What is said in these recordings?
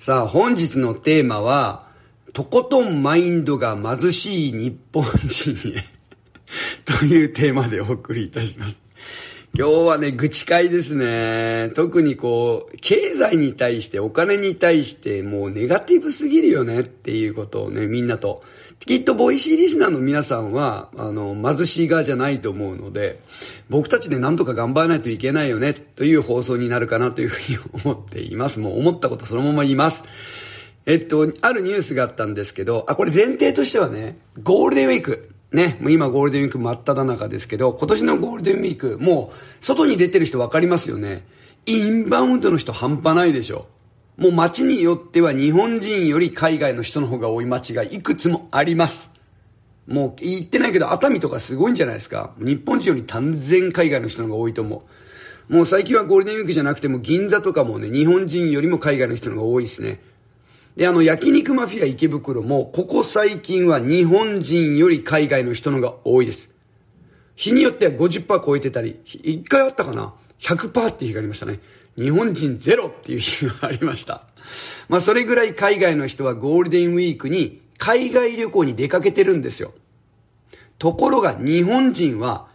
さあ本日のテーマは、とことんマインドが貧しい日本人へというテーマでお送りいたします。今日はね、愚痴会ですね。特にこう、経済に対して、お金に対して、もうネガティブすぎるよねっていうことをね、みんなと。きっと、ボイシーリスナーの皆さんは、あの、貧しい側じゃないと思うので、僕たちでなんとか頑張らないといけないよね、という放送になるかなというふうに思っています。もう思ったことそのまま言います。えっと、あるニュースがあったんですけど、あ、これ前提としてはね、ゴールデンウィーク。ね、もう今ゴールデンウィーク真っ只中ですけど、今年のゴールデンウィーク、もう外に出てる人分かりますよね。インバウンドの人半端ないでしょ。もう街によっては日本人より海外の人の方が多い街がいくつもあります。もう言ってないけど熱海とかすごいんじゃないですか。日本人より断然海外の人の方が多いと思う。もう最近はゴールデンウィークじゃなくても銀座とかもね、日本人よりも海外の人の方が多いですね。で、あの、焼肉マフィア池袋も、ここ最近は日本人より海外の人のが多いです。日によっては50%超えてたり、1回あったかな ?100% って日がありましたね。日本人ゼロっていう日がありました。まあ、それぐらい海外の人はゴールデンウィークに海外旅行に出かけてるんですよ。ところが日本人は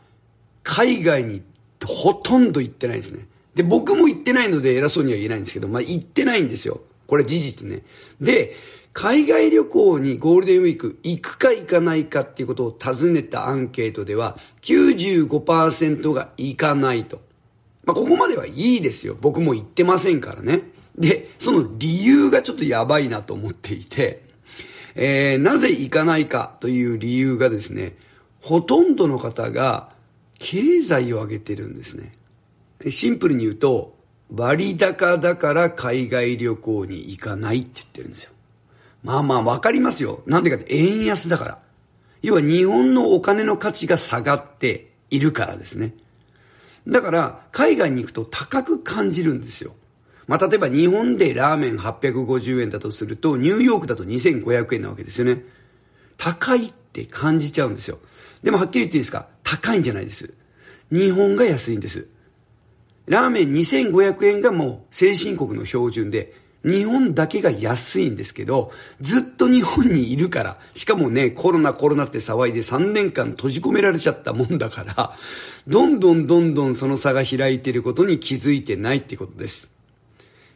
海外にほとんど行ってないんですね。で、僕も行ってないので偉そうには言えないんですけど、まあ、行ってないんですよ。これ事実ね。で、海外旅行にゴールデンウィーク行くか行かないかっていうことを尋ねたアンケートでは95%が行かないと。まあ、ここまではいいですよ。僕も行ってませんからね。で、その理由がちょっとやばいなと思っていて、えー、なぜ行かないかという理由がですね、ほとんどの方が経済を上げてるんですね。シンプルに言うと、割高だから海外旅行に行かないって言ってるんですよ。まあまあわかりますよ。なんでかって円安だから。要は日本のお金の価値が下がっているからですね。だから海外に行くと高く感じるんですよ。まあ例えば日本でラーメン850円だとするとニューヨークだと2500円なわけですよね。高いって感じちゃうんですよ。でもはっきり言っていいですか高いんじゃないです。日本が安いんです。ラーメン2500円がもう先進国の標準で、日本だけが安いんですけど、ずっと日本にいるから、しかもね、コロナコロナって騒いで3年間閉じ込められちゃったもんだから、どんどんどんどんその差が開いてることに気づいてないってことです。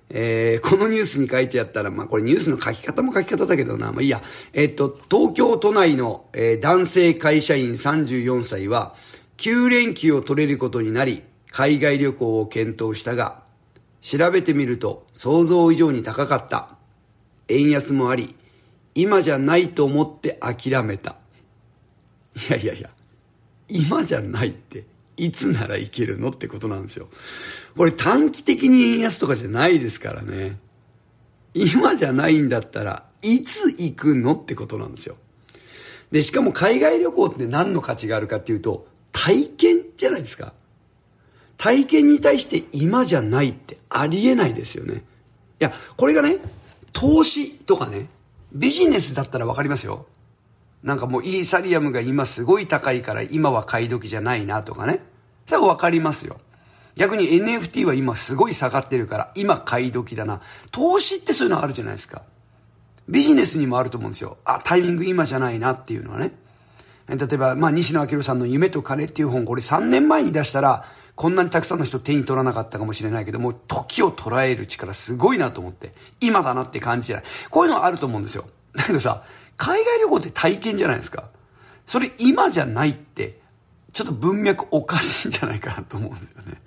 えー、このニュースに書いてあったら、まあ、これニュースの書き方も書き方だけどな、まあ、いいや、えっと、東京都内の、えー、男性会社員34歳は、9連休を取れることになり、海外旅行を検討したが、調べてみると想像以上に高かった。円安もあり、今じゃないと思って諦めた。いやいやいや、今じゃないって、いつならいけるのってことなんですよ。これ短期的に円安とかじゃないですからね。今じゃないんだったらいつ行くのってことなんですよ。で、しかも海外旅行って何の価値があるかっていうと、体験じゃないですか。体験に対して今じゃないってありえないですよね。いや、これがね、投資とかね、ビジネスだったらわかりますよ。なんかもうイーサリアムが今すごい高いから今は買い時じゃないなとかね。それはわかりますよ。逆に NFT は今すごい下がってるから今買い時だな。投資ってそういうのあるじゃないですか。ビジネスにもあると思うんですよ。あ、タイミング今じゃないなっていうのはね。例えば、まあ、西野明さんの夢と金っていう本、これ3年前に出したら、こんなにたくさんの人手に取らなかったかもしれないけども、時を捉える力すごいなと思って、今だなって感じじゃない。こういうのはあると思うんですよ。だけどさ、海外旅行って体験じゃないですか。それ今じゃないって、ちょっと文脈おかしいんじゃないかなと思うんですよね。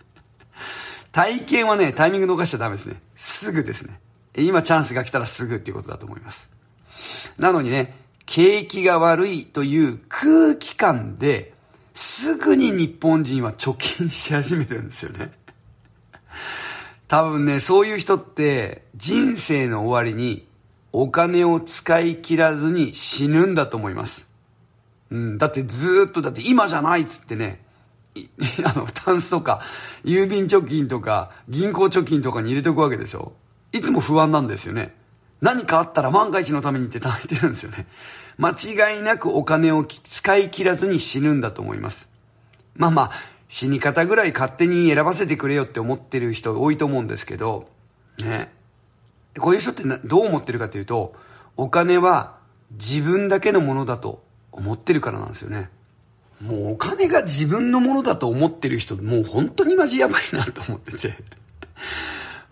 体験はね、タイミング逃しちゃダメですね。すぐですね。今チャンスが来たらすぐっていうことだと思います。なのにね、景気が悪いという空気感ですぐに日本人は貯金し始めるんですよね。多分ね、そういう人って人生の終わりにお金を使い切らずに死ぬんだと思います。うん、だってずっと、だって今じゃないっつってね、あの、タンスとか、郵便貯金とか、銀行貯金とかに入れておくわけでしょいつも不安なんですよね。何かあったら万が一のためにって泣いてるんですよね。間違いなくお金を使い切らずに死ぬんだと思います。まあまあ、死に方ぐらい勝手に選ばせてくれよって思ってる人多いと思うんですけど、ね。こういう人ってどう思ってるかというと、お金は自分だけのものだと思ってるからなんですよね。もうお金が自分のものだと思ってる人、もう本当にマジやばいなと思ってて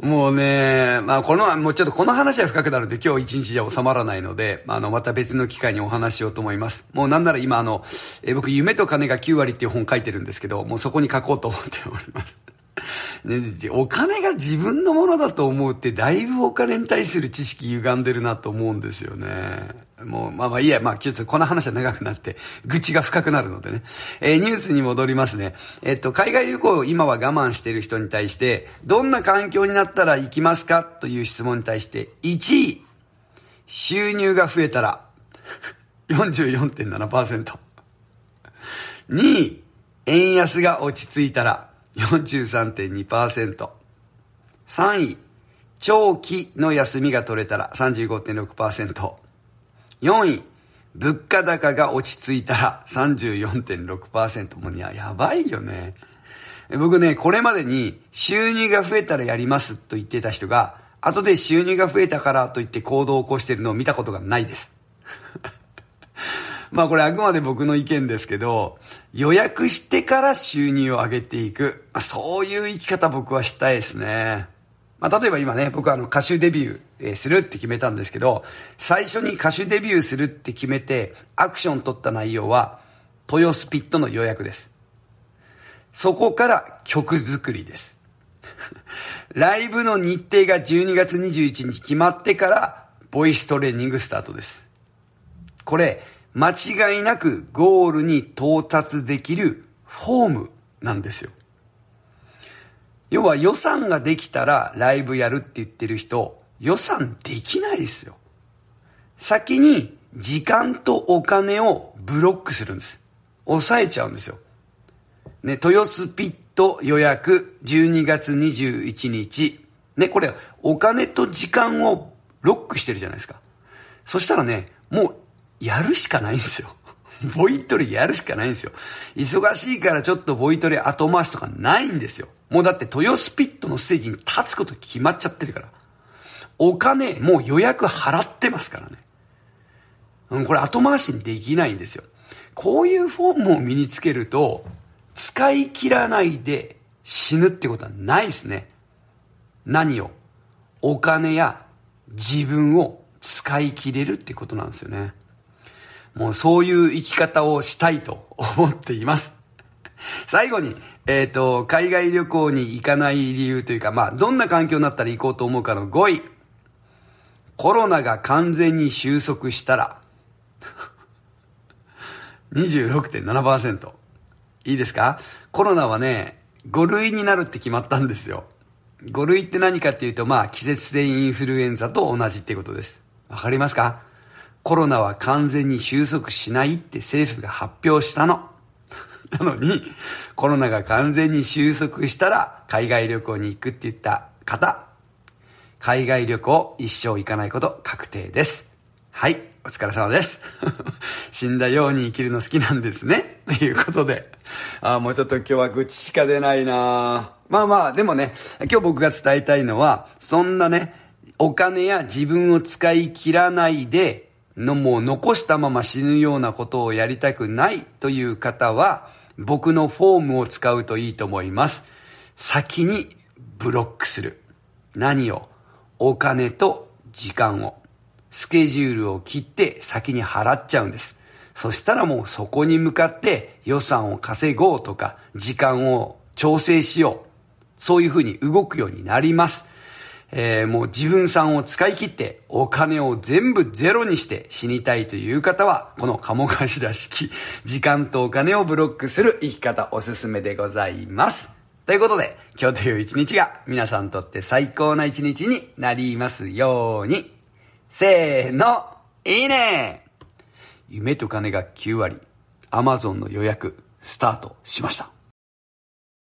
もうね、まあこの、もうちょっとこの話は深くなるんで今日一日じゃ収まらないので、あの、また別の機会にお話しようと思います。もうなんなら今あの、え僕夢と金が9割っていう本書いてるんですけど、もうそこに書こうと思っております。お金が自分のものだと思うって、だいぶお金に対する知識歪んでるなと思うんですよね。もう、まあまあいいや、まあちょっとこの話は長くなって、愚痴が深くなるのでね。えー、ニュースに戻りますね。えっと、海外旅行を今は我慢している人に対して、どんな環境になったら行きますかという質問に対して、1位、収入が増えたら44.7%。2 位、円安が落ち着いたら43.2%。3位、長期の休みが取れたら35.6%。4位、物価高が落ち着いたら34.6%。もうや、やばいよね。僕ね、これまでに収入が増えたらやりますと言ってた人が、後で収入が増えたからと言って行動を起こしてるのを見たことがないです。まあこれあくまで僕の意見ですけど、予約してから収入を上げていく。まあ、そういう生き方僕はしたいですね。まあ、例えば今ね、僕はあの歌手デビューするって決めたんですけど、最初に歌手デビューするって決めて、アクション取った内容は、豊スピットの予約です。そこから曲作りです。ライブの日程が12月21日決まってから、ボイストレーニングスタートです。これ、間違いなくゴールに到達できるフォームなんですよ。要は予算ができたらライブやるって言ってる人、予算できないですよ。先に時間とお金をブロックするんです。抑えちゃうんですよ。ね、豊洲ピット予約12月21日。ね、これお金と時間をロックしてるじゃないですか。そしたらね、もうやるしかないんですよ。ボイトレやるしかないんですよ。忙しいからちょっとボイトレ後回しとかないんですよ。もうだって豊スピットのステージに立つこと決まっちゃってるから。お金、もう予約払ってますからね。うん、これ後回しにできないんですよ。こういうフォームを身につけると、使い切らないで死ぬってことはないですね。何をお金や自分を使い切れるってことなんですよね。もうそういう生き方をしたいと思っています。最後に、えっ、ー、と、海外旅行に行かない理由というか、まあ、どんな環境になったら行こうと思うかの5位。コロナが完全に収束したら26.7%。いいですかコロナはね、5類になるって決まったんですよ。5類って何かっていうと、まあ、季節性インフルエンザと同じってことです。わかりますかコロナは完全に収束しないって政府が発表したの。なのに、コロナが完全に収束したら海外旅行に行くって言った方、海外旅行一生行かないこと確定です。はい、お疲れ様です。死んだように生きるの好きなんですね。ということで。あもうちょっと今日は愚痴しか出ないなまあまあ、でもね、今日僕が伝えたいのは、そんなね、お金や自分を使い切らないで、のもう残したまま死ぬようなことをやりたくないという方は、僕のフォームを使うといいと思います。先にブロックする。何をお金と時間を。スケジュールを切って先に払っちゃうんです。そしたらもうそこに向かって予算を稼ごうとか、時間を調整しよう。そういうふうに動くようになります。えー、もう自分さんを使い切ってお金を全部ゼロにして死にたいという方は、この鴨頭式、時間とお金をブロックする生き方おすすめでございます。ということで、今日という一日が皆さんにとって最高な一日になりますように。せーの、いいね夢と金が9割、Amazon の予約、スタートしました。